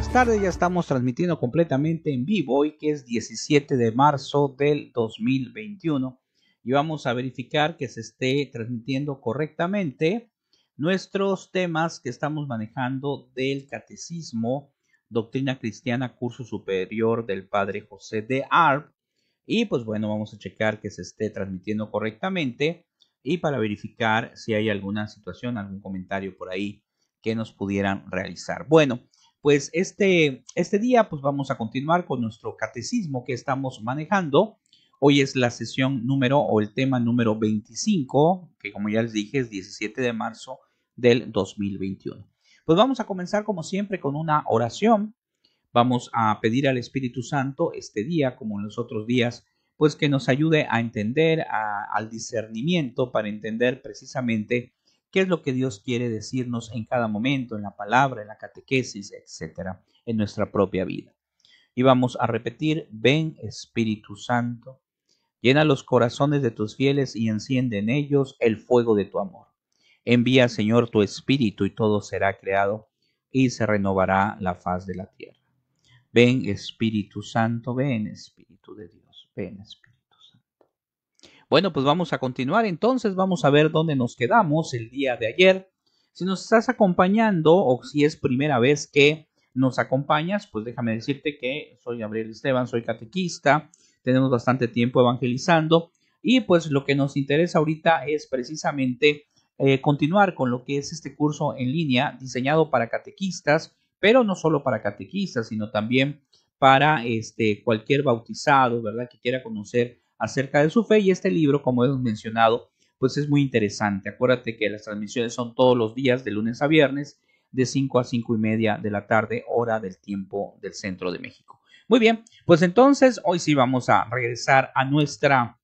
buenas tardes. Ya estamos transmitiendo completamente en vivo y que es 17 de marzo del 2021 y vamos a verificar que se esté transmitiendo correctamente nuestros temas que estamos manejando del catecismo, doctrina cristiana, curso superior del padre José de Arp. Y pues bueno, vamos a checar que se esté transmitiendo correctamente y para verificar si hay alguna situación, algún comentario por ahí que nos pudieran realizar. Bueno, pues este, este día pues vamos a continuar con nuestro catecismo que estamos manejando. Hoy es la sesión número o el tema número 25, que como ya les dije es 17 de marzo del 2021. Pues vamos a comenzar como siempre con una oración. Vamos a pedir al Espíritu Santo este día como en los otros días, pues que nos ayude a entender, al discernimiento para entender precisamente qué es lo que Dios quiere decirnos en cada momento, en la palabra, en la catequesis, etcétera, en nuestra propia vida. Y vamos a repetir, ven Espíritu Santo, llena los corazones de tus fieles y enciende en ellos el fuego de tu amor. Envía, Señor, tu Espíritu y todo será creado y se renovará la faz de la tierra. Ven Espíritu Santo, ven Espíritu de Dios, ven Espíritu. Bueno, pues vamos a continuar entonces, vamos a ver dónde nos quedamos el día de ayer. Si nos estás acompañando o si es primera vez que nos acompañas, pues déjame decirte que soy Gabriel Esteban, soy catequista, tenemos bastante tiempo evangelizando y pues lo que nos interesa ahorita es precisamente eh, continuar con lo que es este curso en línea diseñado para catequistas, pero no solo para catequistas, sino también para este, cualquier bautizado, ¿verdad? Que quiera conocer acerca de su fe y este libro, como hemos mencionado, pues es muy interesante. Acuérdate que las transmisiones son todos los días, de lunes a viernes, de 5 a 5 y media de la tarde, hora del tiempo del centro de México. Muy bien, pues entonces hoy sí vamos a regresar a nuestra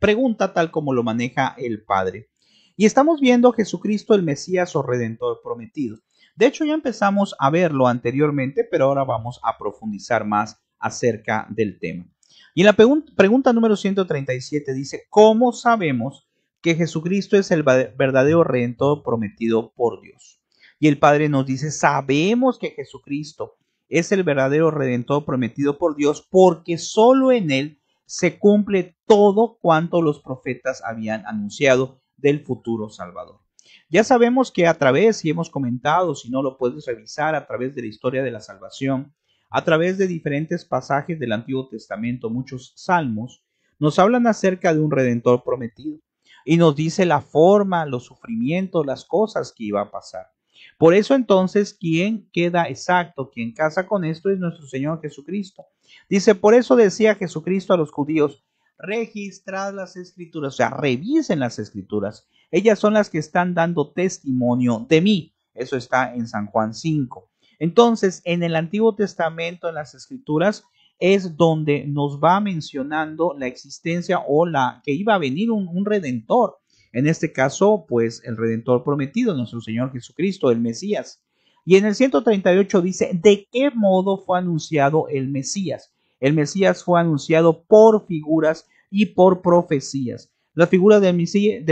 pregunta tal como lo maneja el Padre. Y estamos viendo Jesucristo el Mesías o Redentor prometido. De hecho ya empezamos a verlo anteriormente, pero ahora vamos a profundizar más acerca del tema. Y la pregunta número 137 dice, ¿cómo sabemos que Jesucristo es el verdadero redentor prometido por Dios? Y el Padre nos dice, sabemos que Jesucristo es el verdadero redentor prometido por Dios porque solo en él se cumple todo cuanto los profetas habían anunciado del futuro Salvador. Ya sabemos que a través, y hemos comentado, si no lo puedes revisar, a través de la historia de la salvación, a través de diferentes pasajes del Antiguo Testamento, muchos salmos, nos hablan acerca de un redentor prometido y nos dice la forma, los sufrimientos, las cosas que iba a pasar. Por eso entonces, ¿quién queda exacto, quien casa con esto es nuestro Señor Jesucristo. Dice, por eso decía Jesucristo a los judíos, registrad las escrituras, o sea, revisen las escrituras. Ellas son las que están dando testimonio de mí. Eso está en San Juan 5. Entonces, en el Antiguo Testamento, en las Escrituras, es donde nos va mencionando la existencia o la que iba a venir un, redentor. En este caso, pues el redentor prometido, nuestro Señor Jesucristo, el Mesías. Y en el 138 dice, ¿de qué modo fue anunciado el Mesías? El Mesías fue anunciado por figuras y por profecías. Las figuras del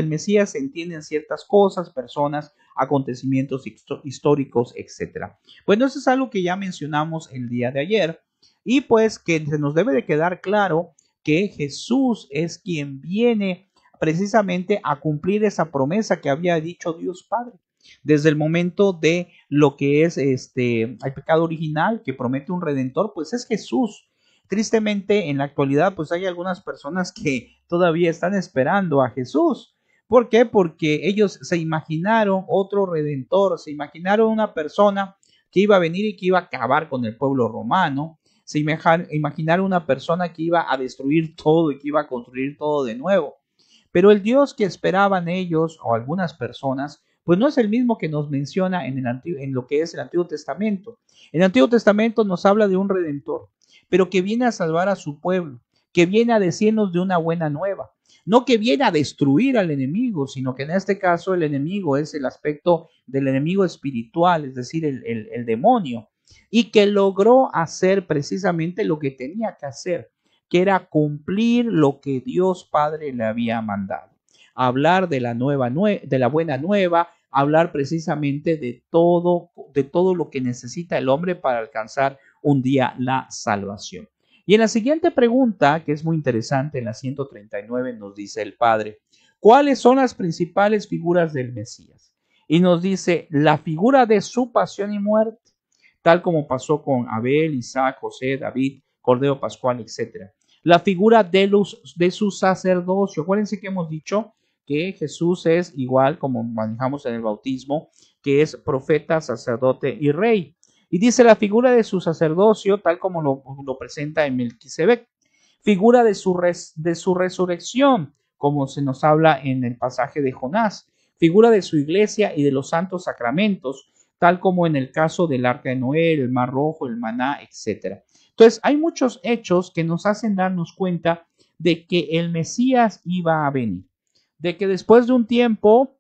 Mesías, se entienden ciertas cosas, personas, acontecimientos históricos, etcétera Bueno, eso es algo que ya mencionamos el día de ayer y pues que se nos debe de quedar claro que Jesús es quien viene precisamente a cumplir esa promesa que había dicho Dios Padre desde el momento de lo que es este el pecado original que promete un redentor, pues es Jesús. Tristemente en la actualidad pues hay algunas personas que todavía están esperando a Jesús ¿Por qué? Porque ellos se imaginaron otro redentor, se imaginaron una persona que iba a venir y que iba a acabar con el pueblo romano, se imaginaron una persona que iba a destruir todo y que iba a construir todo de nuevo. Pero el Dios que esperaban ellos o algunas personas, pues no es el mismo que nos menciona en, en lo que es el Antiguo Testamento. El Antiguo Testamento nos habla de un redentor, pero que viene a salvar a su pueblo, que viene a decirnos de una buena nueva, no que viene a destruir al enemigo, sino que en este caso el enemigo es el aspecto del enemigo espiritual, es decir, el, demonio, y que logró hacer precisamente lo que tenía que hacer, que era cumplir lo que Dios Padre le había mandado. Hablar de la, nueva de la buena nueva, hablar precisamente de todo, de todo lo que necesita el hombre para alcanzar un día la salvación. Y en la siguiente pregunta, que es muy interesante, en la 139 nos dice el Padre, ¿cuáles son las principales figuras del Mesías? Y nos dice la figura de su pasión y muerte, tal como pasó con Abel, Isaac, José, David, Cordeo Pascual, etc. La figura de, de su sacerdocio. Acuérdense que hemos dicho que Jesús es igual como manejamos en el bautismo, que es profeta, sacerdote y rey. Y dice la figura de su sacerdocio, tal como lo, presenta en Melquisedec, figura de su, de su resurrección, como se nos habla en el pasaje de Jonás, figura de su iglesia y de los santos sacramentos, tal como en el caso del arca de Noé, el mar rojo, el maná, etc. Entonces, hay muchos hechos que nos hacen darnos cuenta de que el Mesías iba a venir, de que después de un tiempo,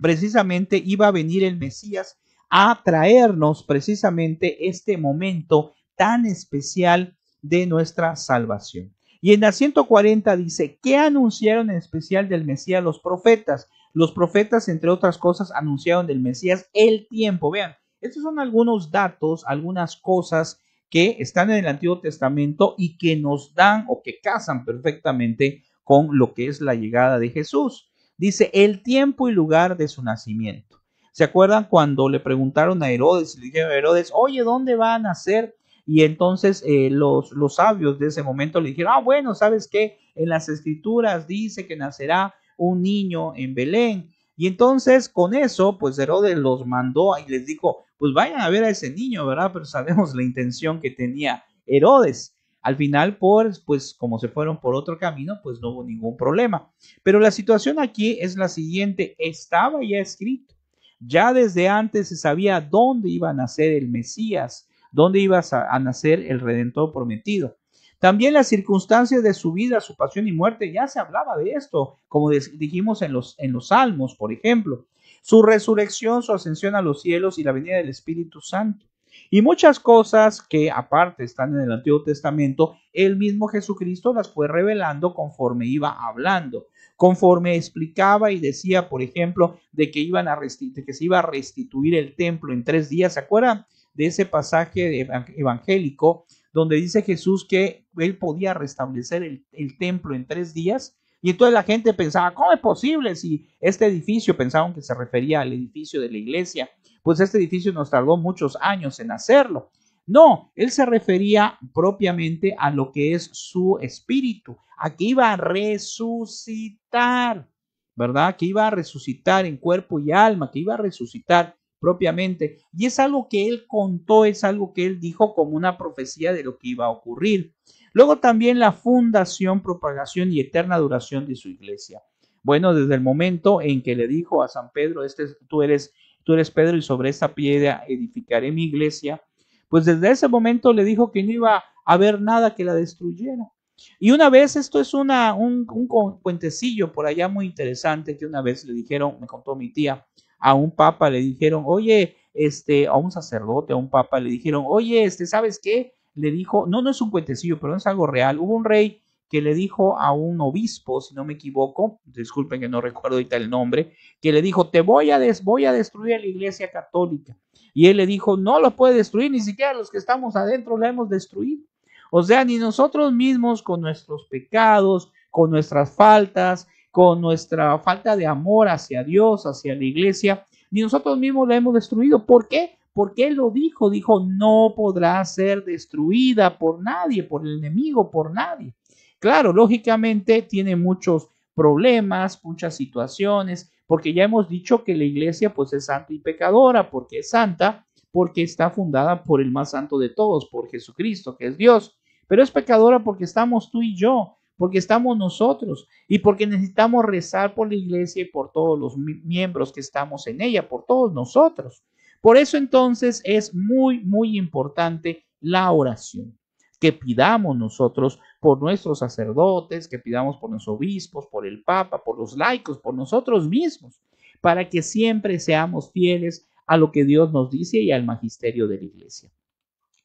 precisamente iba a venir el Mesías a traernos precisamente este momento tan especial de nuestra salvación. Y en la 140 dice, ¿qué anunciaron en especial del Mesías los profetas? Los profetas, entre otras cosas, anunciaron del Mesías el tiempo. Vean, estos son algunos datos, algunas cosas que están en el Antiguo Testamento y que nos dan o que casan perfectamente con lo que es la llegada de Jesús. Dice el tiempo y lugar de su nacimiento. ¿Se acuerdan cuando le preguntaron a Herodes, le dijeron a Herodes, oye, ¿dónde va a nacer? Y entonces eh, los, los sabios de ese momento le dijeron, ah, bueno, ¿sabes qué? En las escrituras dice que nacerá un niño en Belén. Y entonces con eso, pues Herodes los mandó y les dijo, pues vayan a ver a ese niño, ¿verdad? Pero sabemos la intención que tenía Herodes. Al final, pues como se fueron por otro camino, pues no hubo ningún problema. Pero la situación aquí es la siguiente, estaba ya escrito ya desde antes se sabía dónde iba a nacer el Mesías, dónde iba a nacer el Redentor prometido. También las circunstancias de su vida, su pasión y muerte, ya se hablaba de esto, como dijimos en los, en los Salmos, por ejemplo. Su resurrección, su ascensión a los cielos y la venida del Espíritu Santo. Y muchas cosas que aparte están en el Antiguo Testamento, el mismo Jesucristo las fue revelando conforme iba hablando conforme explicaba y decía, por ejemplo, de que, iban a que se iba a restituir el templo en tres días. ¿Se acuerdan de ese pasaje evangélico donde dice Jesús que él podía restablecer el, el templo en tres días? Y entonces la gente pensaba, ¿cómo es posible si este edificio, pensaban que se refería al edificio de la iglesia, pues este edificio nos tardó muchos años en hacerlo. No, él se refería propiamente a lo que es su espíritu, a que iba a resucitar, ¿verdad? Que iba a resucitar en cuerpo y alma, que iba a resucitar propiamente. Y es algo que él contó, es algo que él dijo como una profecía de lo que iba a ocurrir. Luego también la fundación, propagación y eterna duración de su iglesia. Bueno, desde el momento en que le dijo a San Pedro, este, tú, eres, tú eres Pedro y sobre esta piedra edificaré mi iglesia, pues desde ese momento le dijo que no iba a haber nada que la destruyera. Y una vez, esto es una, un, un cuentecillo por allá muy interesante, que una vez le dijeron, me contó mi tía, a un papa le dijeron, oye, este, a un sacerdote, a un papa le dijeron, oye, este, ¿sabes qué? Le dijo, no, no es un cuentecillo, pero es algo real. Hubo un rey que le dijo a un obispo, si no me equivoco, disculpen que no recuerdo ahorita el nombre, que le dijo, te voy a, voy a destruir la iglesia católica. Y él le dijo, no lo puede destruir, ni siquiera los que estamos adentro la hemos destruido. O sea, ni nosotros mismos con nuestros pecados, con nuestras faltas, con nuestra falta de amor hacia Dios, hacia la iglesia, ni nosotros mismos la hemos destruido. ¿Por qué? Porque él lo dijo, dijo, no podrá ser destruida por nadie, por el enemigo, por nadie. Claro, lógicamente tiene muchos problemas, muchas situaciones, porque ya hemos dicho que la iglesia pues es santa y pecadora, porque es santa, porque está fundada por el más santo de todos, por Jesucristo, que es Dios, pero es pecadora porque estamos tú y yo, porque estamos nosotros y porque necesitamos rezar por la iglesia y por todos los miembros que estamos en ella, por todos nosotros. Por eso entonces es muy, muy importante la oración que pidamos nosotros por nuestros sacerdotes, que pidamos por los obispos, por el Papa, por los laicos, por nosotros mismos, para que siempre seamos fieles a lo que Dios nos dice y al magisterio de la Iglesia.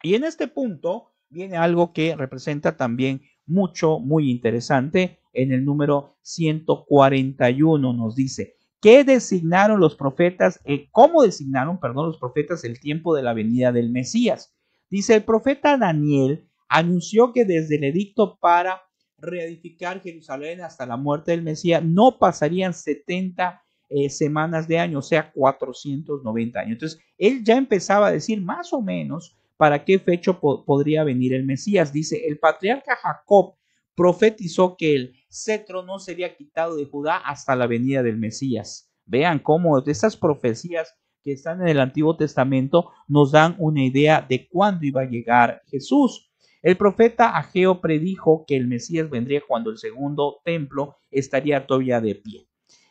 Y en este punto viene algo que representa también mucho, muy interesante. En el número 141 nos dice, ¿qué designaron los profetas? Eh, ¿Cómo designaron, perdón, los profetas el tiempo de la venida del Mesías? Dice el profeta Daniel anunció que desde el edicto para reedificar Jerusalén hasta la muerte del Mesías no pasarían 70 eh, semanas de año, o sea, 490 años. Entonces, él ya empezaba a decir más o menos para qué fecha podría venir el Mesías. Dice, el patriarca Jacob profetizó que el cetro no sería quitado de Judá hasta la venida del Mesías. Vean cómo estas profecías que están en el Antiguo Testamento nos dan una idea de cuándo iba a llegar Jesús. El profeta Ageo predijo que el Mesías vendría cuando el segundo templo estaría todavía de pie.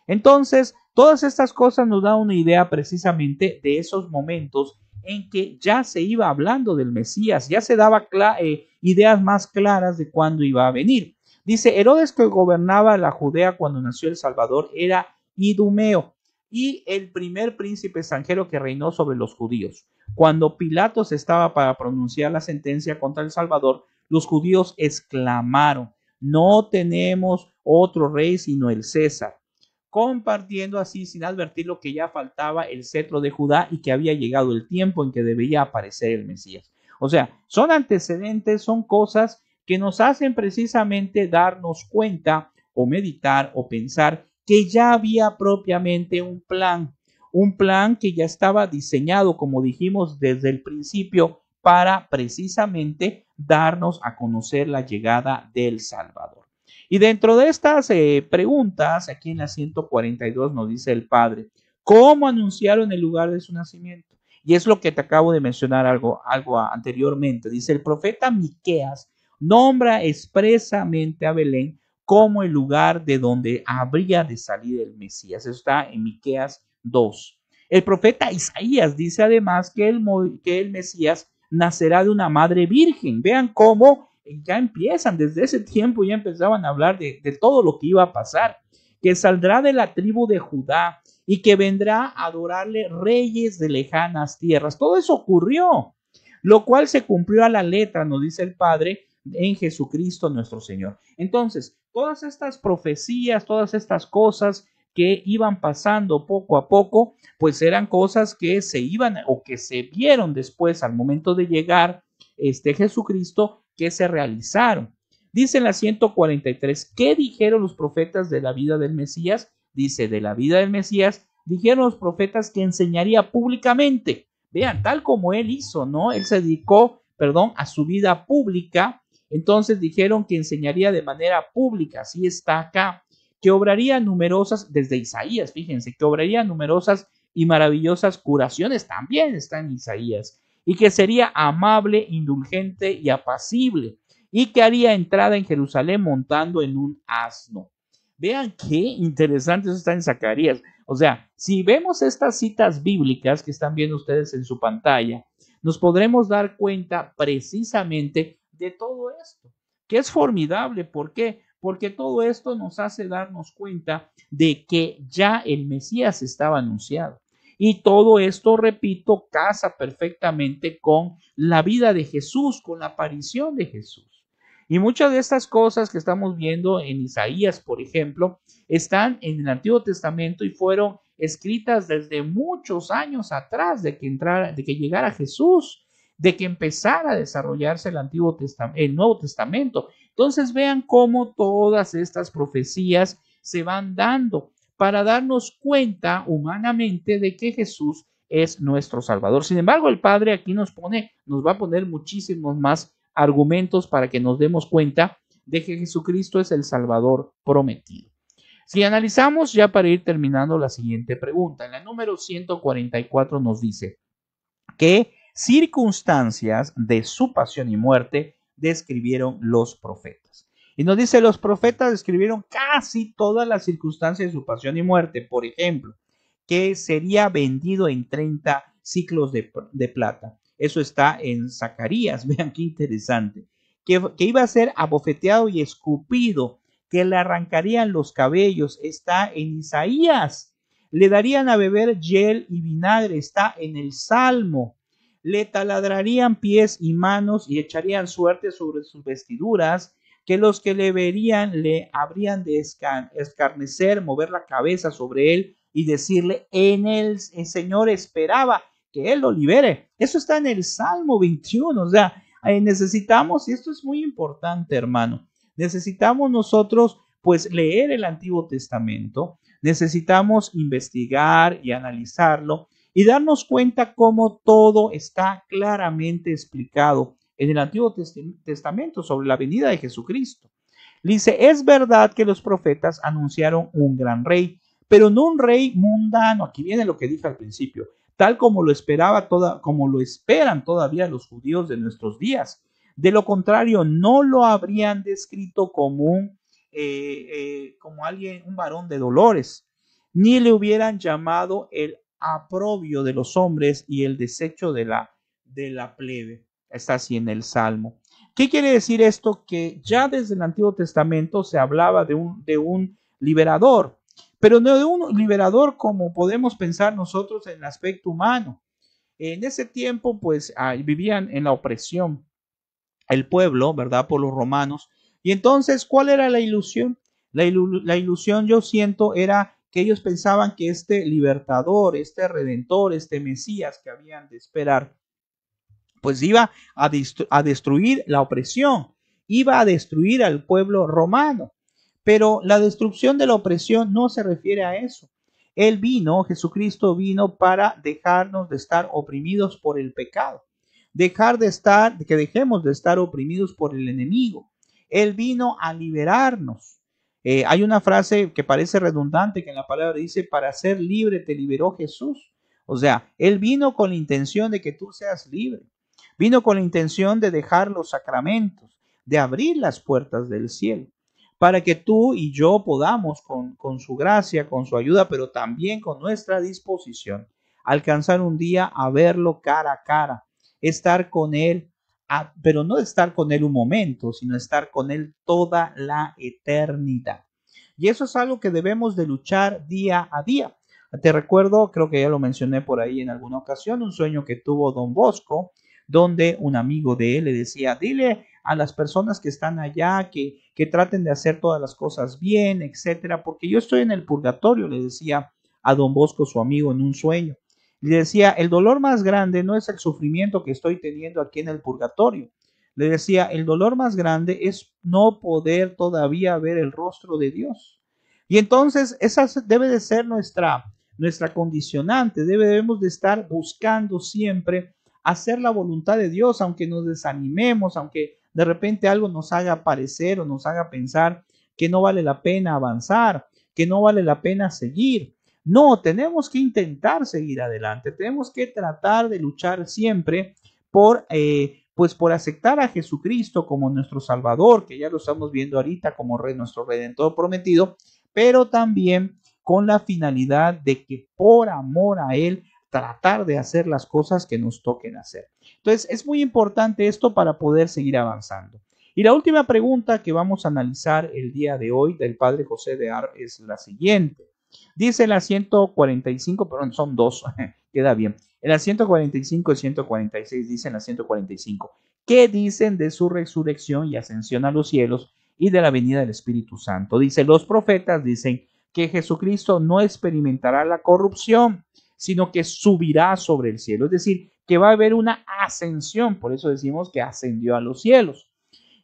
Entonces, todas estas cosas nos dan una idea precisamente de esos momentos en que ya se iba hablando del Mesías, ya se daba eh, ideas más claras de cuándo iba a venir. Dice, Herodes que gobernaba la Judea cuando nació el Salvador era idumeo, y el primer príncipe extranjero que reinó sobre los judíos. Cuando Pilatos estaba para pronunciar la sentencia contra el Salvador, los judíos exclamaron, no tenemos otro rey sino el César, compartiendo así sin advertir lo que ya faltaba el cetro de Judá y que había llegado el tiempo en que debía aparecer el Mesías. O sea, son antecedentes, son cosas que nos hacen precisamente darnos cuenta o meditar o pensar que ya había propiamente un plan, un plan que ya estaba diseñado, como dijimos desde el principio, para precisamente darnos a conocer la llegada del Salvador. Y dentro de estas eh, preguntas, aquí en la 142 nos dice el Padre, ¿cómo anunciaron el lugar de su nacimiento? Y es lo que te acabo de mencionar algo, algo anteriormente. Dice el profeta Miqueas nombra expresamente a Belén como el lugar de donde habría de salir el Mesías. Eso está en Miqueas 2. El profeta Isaías dice además que el, que el Mesías nacerá de una madre virgen. Vean cómo ya empiezan, desde ese tiempo ya empezaban a hablar de todo lo que iba a pasar, que saldrá de la tribu de Judá y que vendrá a adorarle reyes de lejanas tierras. Todo eso ocurrió, lo cual se cumplió a la letra, nos dice el Padre, en Jesucristo nuestro Señor. Entonces, Todas estas profecías, todas estas cosas que iban pasando poco a poco, pues eran cosas que se iban o que se vieron después al momento de llegar este Jesucristo que se realizaron. Dice en la 143, ¿qué dijeron los profetas de la vida del Mesías? Dice, de la vida del Mesías, dijeron los profetas que enseñaría públicamente. Vean, tal como él hizo, ¿no? Él se dedicó, perdón, a su vida pública, entonces dijeron que enseñaría de manera pública, así está acá, que obraría numerosas, desde Isaías, fíjense, que obraría numerosas y maravillosas curaciones, también está en Isaías, y que sería amable, indulgente y apacible, y que haría entrada en Jerusalén montando en un asno. Vean qué interesante eso está en Zacarías. O sea, si vemos estas citas bíblicas que están viendo ustedes en su pantalla, nos podremos dar cuenta precisamente de todo esto, que es formidable. ¿Por qué? Porque todo esto nos hace darnos cuenta de que ya el Mesías estaba anunciado. Y todo esto, repito, casa perfectamente con la vida de Jesús, con la aparición de Jesús. Y muchas de estas cosas que estamos viendo en Isaías, por ejemplo, están en el Antiguo Testamento y fueron escritas desde muchos años atrás de que entrara, de que llegara Jesús de que empezara a desarrollarse el, Antiguo el Nuevo Testamento. Entonces vean cómo todas estas profecías se van dando para darnos cuenta humanamente de que Jesús es nuestro Salvador. Sin embargo, el Padre aquí nos pone, nos va a poner muchísimos más argumentos para que nos demos cuenta de que Jesucristo es el Salvador prometido. Si analizamos ya para ir terminando la siguiente pregunta, en la número 144 nos dice, que circunstancias de su pasión y muerte describieron los profetas. Y nos dice, los profetas describieron casi todas las circunstancias de su pasión y muerte. Por ejemplo, que sería vendido en 30 ciclos de, plata. Eso está en Zacarías, vean qué interesante. Que, que, iba a ser abofeteado y escupido, que le arrancarían los cabellos, está en Isaías. Le darían a beber yel y vinagre, está en el Salmo le taladrarían pies y manos y echarían suerte sobre sus vestiduras, que los que le verían le habrían de escarnecer, mover la cabeza sobre él y decirle, en el, el Señor esperaba que Él lo libere. Eso está en el Salmo 21, o sea, eh, necesitamos, y esto es muy importante hermano, necesitamos nosotros pues leer el Antiguo Testamento, necesitamos investigar y analizarlo y darnos cuenta cómo todo está claramente explicado en el Antiguo Testamento sobre la venida de Jesucristo. Dice, es verdad que los profetas anunciaron un gran rey, pero no un rey mundano. Aquí viene lo que dije al principio, tal como lo esperaba toda, como lo esperan todavía los judíos de nuestros días. De lo contrario, no lo habrían descrito como eh, eh, como alguien, un varón de dolores, ni le hubieran llamado el aprobio de los hombres y el desecho de la, de la plebe. Está así en el Salmo. ¿Qué quiere decir esto? Que ya desde el Antiguo Testamento se hablaba de un, de un liberador, pero no de un liberador como podemos pensar nosotros en el aspecto humano. En ese tiempo, pues vivían en la opresión el pueblo, ¿verdad? Por los romanos. Y entonces, ¿cuál era la ilusión? La, la ilusión, yo siento, era que ellos pensaban que este libertador, este redentor, este Mesías que habían de esperar, pues iba a, destruir la opresión, iba a destruir al pueblo romano. Pero la destrucción de la opresión no se refiere a eso. Él vino, Jesucristo vino para dejarnos de estar oprimidos por el pecado, dejar de estar, que dejemos de estar oprimidos por el enemigo. Él vino a liberarnos. Eh, hay una frase que parece redundante que en la palabra dice, para ser libre te liberó Jesús. O sea, Él vino con la intención de que tú seas libre. Vino con la intención de dejar los sacramentos, de abrir las puertas del cielo, para que tú y yo podamos con, con su gracia, con su ayuda, pero también con nuestra disposición, alcanzar un día a verlo cara a cara, estar con Él, pero no estar con Él un momento, sino estar con Él toda la eternidad. Y eso es algo que debemos de luchar día a día. Te recuerdo, creo que ya lo mencioné por ahí en alguna ocasión, un sueño que tuvo don Bosco, donde un amigo de él le decía, dile a las personas que están allá que, que traten de hacer todas las cosas bien, etcétera, porque yo estoy en el purgatorio, le decía a don Bosco su amigo en un sueño. Le decía, el dolor más grande no es el sufrimiento que estoy teniendo aquí en el purgatorio. Le decía, el dolor más grande es no poder todavía ver el rostro de Dios. Y entonces esa debe de ser nuestra, nuestra condicionante. debemos de estar buscando siempre hacer la voluntad de Dios, aunque nos desanimemos, aunque de repente algo nos haga parecer o nos haga pensar que no vale la pena avanzar, que no vale la pena seguir. No, tenemos que intentar seguir adelante, tenemos que tratar de luchar siempre por... Eh, pues por aceptar a Jesucristo como nuestro Salvador, que ya lo estamos viendo ahorita como rey, nuestro Redentor prometido, pero también con la finalidad de que por amor a Él tratar de hacer las cosas que nos toquen hacer. Entonces es muy importante esto para poder seguir avanzando. Y la última pregunta que vamos a analizar el día de hoy del Padre José de Ar es la siguiente. Dice la 145, perdón, son dos, queda bien. En la 145 y 146 dicen la 145. ¿Qué dicen de su resurrección y ascensión a los cielos y de la venida del Espíritu Santo? Dice, los profetas dicen que Jesucristo no experimentará la corrupción, sino que subirá sobre el cielo. Es decir, que va a haber una ascensión. Por eso decimos que ascendió a los cielos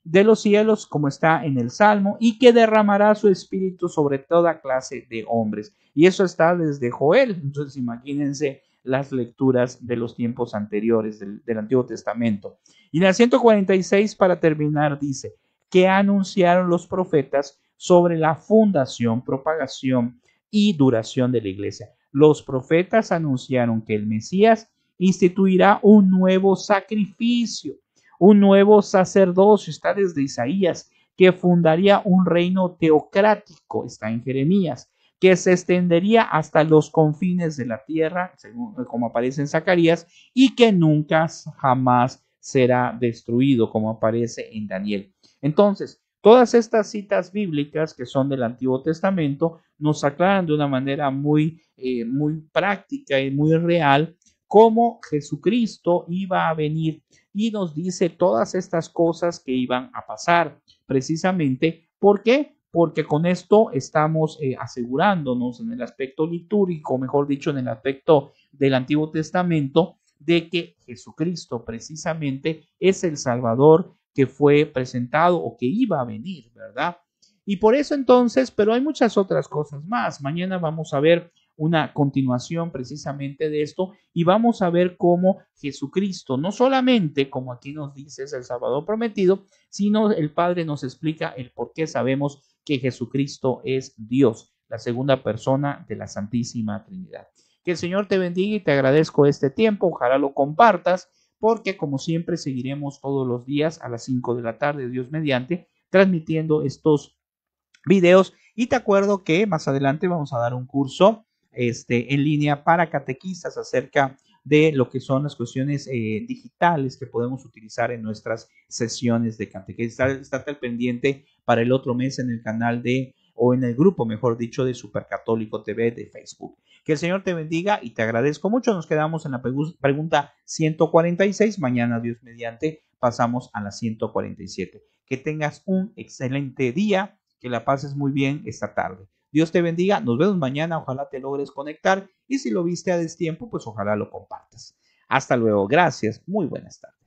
de los cielos, como está en el Salmo, y que derramará su espíritu sobre toda clase de hombres. Y eso está desde Joel. Entonces imagínense las lecturas de los tiempos anteriores del, Antiguo Testamento. Y en el 146, para terminar, dice, que anunciaron los profetas sobre la fundación, propagación y duración de la iglesia. Los profetas anunciaron que el Mesías instituirá un nuevo sacrificio un nuevo sacerdocio, está desde Isaías, que fundaría un reino teocrático, está en Jeremías, que se extendería hasta los confines de la tierra, según, como aparece en Zacarías, y que nunca jamás será destruido, como aparece en Daniel. Entonces, todas estas citas bíblicas que son del Antiguo Testamento nos aclaran de una manera muy, eh, muy práctica y muy real cómo Jesucristo iba a venir y nos dice todas estas cosas que iban a pasar. Precisamente, ¿por qué? Porque con esto estamos eh, asegurándonos en el aspecto litúrgico, mejor dicho, en el aspecto del Antiguo Testamento, de que Jesucristo precisamente es el Salvador que fue presentado o que iba a venir, ¿verdad? Y por eso entonces, pero hay muchas otras cosas más. Mañana vamos a ver una continuación precisamente de esto y vamos a ver cómo Jesucristo, no solamente como aquí nos dice es el Salvador prometido, sino el Padre nos explica el por qué sabemos que Jesucristo es Dios, la segunda persona de la Santísima Trinidad. Que el Señor te bendiga y te agradezco este tiempo, ojalá lo compartas, porque como siempre seguiremos todos los días a las 5 de la tarde, Dios mediante, transmitiendo estos videos. Y te acuerdo que más adelante vamos a dar un curso este, en línea para catequistas acerca de lo que son las cuestiones eh, digitales que podemos utilizar en nuestras sesiones de catequesis. Estate al pendiente para el otro mes en el canal de, o en el grupo, mejor dicho, de Supercatólico TV de Facebook. Que el Señor te bendiga y te agradezco mucho. Nos quedamos en la pregunta 146. Mañana, Dios mediante, pasamos a la 147. Que tengas un excelente día, que la pases muy bien esta tarde. Dios te bendiga, nos vemos mañana, ojalá te logres conectar y si lo viste a destiempo, pues ojalá lo compartas. Hasta luego, gracias, muy buenas tardes.